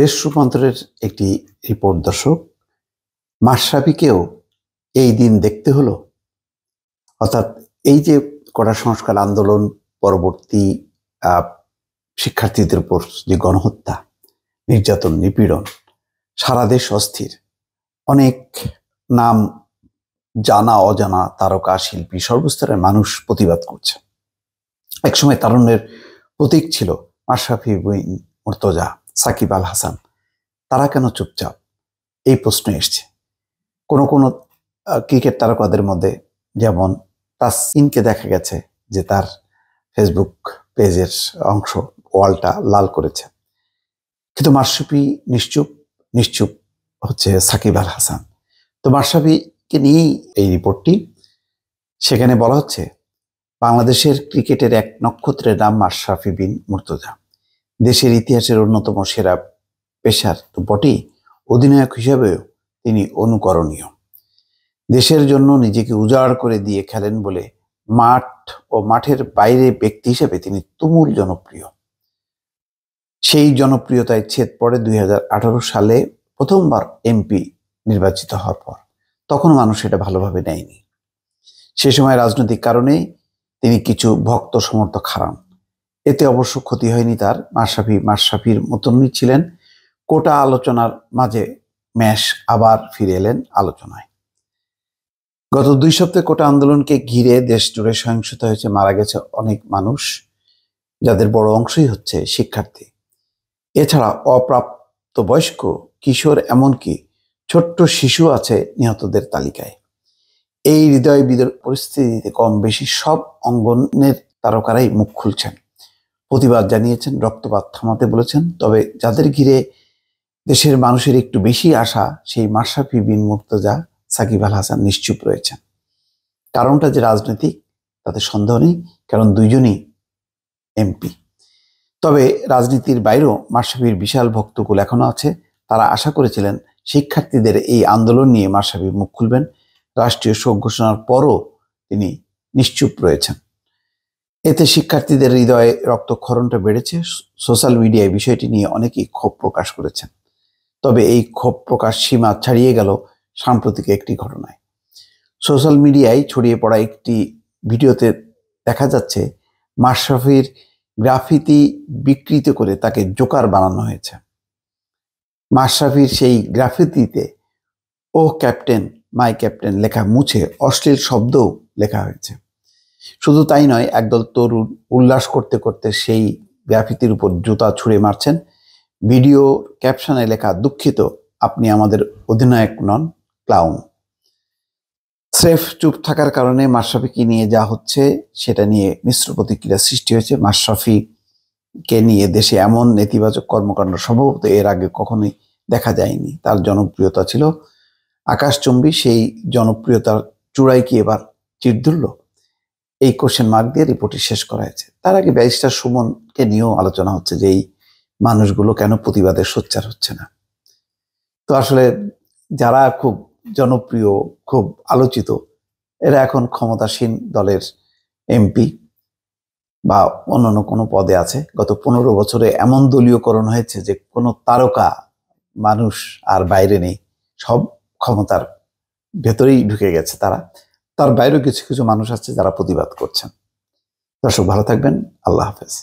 দেশ রূপান্তরের একটি রিপোর্ট দর্শক মাসাবিকেও এই দিন দেখতে হলো অর্থাৎ এই যে কড়া সংস্কার আন্দোলন পরবর্তী শিক্ষার্থীদের উপর যে গণহত্যা নির্যাতন নিপীড়ন সারা দেশ অস্থির অনেক নাম জানা অজানা তারকা শিল্পী সর্বস্তরের মানুষ প্রতিবাদ করছে একসময় তারুণ্যের প্রতীক ছিল মাসাফি বিন মুর্তজা সাকিব আল হাসান তারা কেন চুপচাপ এই প্রশ্ন এসছে কোনো কোনো ক্রিকেট তারকাদের মধ্যে যেমন তাসিনকে দেখা গেছে যে তার ফেসবুক পেজের অংশ ওয়ালটা লাল করেছে কিন্তু মার্সুপি নিশ্চুপ নিশ্চুপ হচ্ছে সাকিব আল হাসান তো মার্সাবিকে নিয়েই এই রিপোর্টটি সেখানে বলা হচ্ছে বাংলাদেশের ক্রিকেটের এক নক্ষত্রের নাম মাশরাফি বিন মুর্তজা দেশের ইতিহাসের অন্যতম সেরা পেশার তো বটেই অধিনায়ক হিসাবেও তিনি অনুকরণীয় দেশের জন্য নিজেকে উজাড় করে দিয়ে খেলেন বলে মাঠ ও মাঠের বাইরে ব্যক্তি হিসেবে তিনি তুমুল জনপ্রিয় সেই জনপ্রিয়তায় ছেদ পড়ে দুই সালে প্রথমবার এমপি নির্বাচিত হওয়ার পর তখন মানুষ এটা ভালোভাবে নেয়নি সে সময় রাজনৈতিক কারণে তিনি কিছু ভক্ত সমর্থক হারান এতে অবশ্য ক্ষতি হয়নি তার মাশরাফি মাশরাফির মতনই ছিলেন কোটা আলোচনার মাঝে ম্যাশ আবার ফিরে এলেন আলোচনায় গত দুই সপ্তাহে কোটা আন্দোলনকে ঘিরে দেশ জুড়ে সহিংসতা হয়েছে মারা গেছে অনেক মানুষ যাদের বড় অংশই হচ্ছে শিক্ষার্থী এছাড়া অপ্রাপ্ত বয়স্ক কিশোর এমনকি ছোট্ট শিশু আছে নিহতদের তালিকায় এই হৃদয় বিদর পরিস্থিতিতে কম বেশি সব অঙ্গনের তারকারাই মুখ খুলছেন প্রতিবাদ জানিয়েছেন রক্তপাত থামাতে বলেছেন তবে যাদের ঘিরে দেশের মানুষের একটু বেশি আশা সেই মাশরাফি বিন মুক্তজা সাকিব আল হাসান নিশ্চুপ রয়েছেন কারণটা যে রাজনৈতিক তাতে সন্দেহ নেই কারণ দুইজনই এমপি তবে রাজনীতির বাইরেও মাশরাফির বিশাল ভক্তকুল এখনও আছে তারা আশা করেছিলেন শিক্ষার্থীদের এই আন্দোলন নিয়ে মাশরাফি মুখ খুলবেন রাষ্ট্রীয় শোক ঘোষণার পরও তিনি নিশ্চুপ রয়েছেন এতে শিক্ষার্থীদের হৃদয়ে রক্তক্ষরণটা বেড়েছে সোশ্যাল মিডিয়ায় বিষয়টি নিয়ে অনেকেই ক্ষোভ প্রকাশ করেছেন তবে এই ক্ষোভ প্রকাশ সীমা ছাড়িয়ে গেল সাম্প্রতিক একটি ঘটনায় সোশ্যাল মিডিয়ায় ছড়িয়ে পড়া একটি ভিডিওতে দেখা যাচ্ছে মাশরাফির গ্রাফিতি বিকৃত করে তাকে জোকার বানানো হয়েছে মাশরাফির সেই গ্রাফিতিতে ও ক্যাপ্টেন মাই ক্যাপ্টেন লেখা মুছে অশ্লীল শব্দও লেখা হয়েছে শুধু তাই নয় একদল তরুণ উল্লাস করতে করতে সেই গ্রাফিতির উপর জুতা ছুঁড়ে মারছেন ভিডিও ক্যাপশনে লেখা দুঃখিত আপনি আমাদের অধিনায়ক নন ক্লাউন স্রেফ চুপ থাকার কারণে মাশরাফিকে নিয়ে যা হচ্ছে সেটা নিয়ে মিশ্র প্রতিক্রিয়া সৃষ্টি হয়েছে মাশরাফিকে নিয়ে দেশে এমন নেতিবাচক কর্মকাণ্ড সম্ভবত এর আগে কখনোই দেখা যায়নি তার জনপ্রিয়তা ছিল আকাশচুম্বী সেই জনপ্রিয়তার চূড়ায় কি এবার চিরদুল্লভ এই কোশ্চেন মার্ক দিয়ে রিপোর্টটি শেষ করা হয়েছে তার আগে ব্যারিস্টার সুমনকে নিয়েও আলোচনা হচ্ছে যে এই মানুষগুলো কেন প্রতিবাদে সোচ্চার হচ্ছে না তো আসলে যারা খুব জনপ্রিয় খুব আলোচিত এরা এখন ক্ষমতাসীন দলের এমপি বা অন্যান্য কোনো পদে আছে গত পনেরো বছরে এমন দলীয়করণ হয়েছে যে কোনো তারকা মানুষ আর বাইরে নেই সব ক্ষমতার ভেতরেই ঢুকে গেছে তারা তার বাইরেও কিছু কিছু মানুষ আছে যারা প্রতিবাদ করছেন দর্শক ভালো থাকবেন আল্লাহ হাফেজ